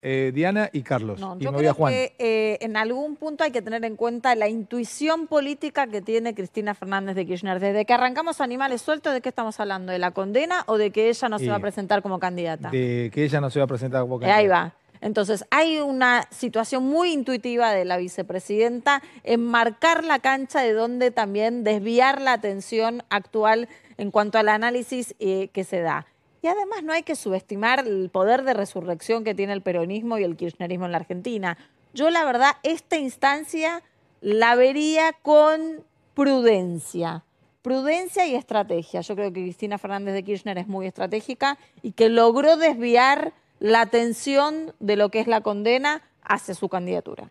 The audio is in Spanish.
Eh, Diana y Carlos. No, yo creo que eh, en algún punto hay que tener en cuenta la intuición política que tiene Cristina Fernández de Kirchner. Desde que arrancamos Animales Sueltos, ¿de qué estamos hablando? ¿De la condena o de que ella no se va a presentar como candidata? De que ella no se va a presentar como eh, candidata. ahí va. Entonces, hay una situación muy intuitiva de la vicepresidenta en marcar la cancha de donde también desviar la atención actual en cuanto al análisis que se da. Y además no hay que subestimar el poder de resurrección que tiene el peronismo y el kirchnerismo en la Argentina. Yo la verdad, esta instancia la vería con prudencia. Prudencia y estrategia. Yo creo que Cristina Fernández de Kirchner es muy estratégica y que logró desviar la atención de lo que es la condena hacia su candidatura.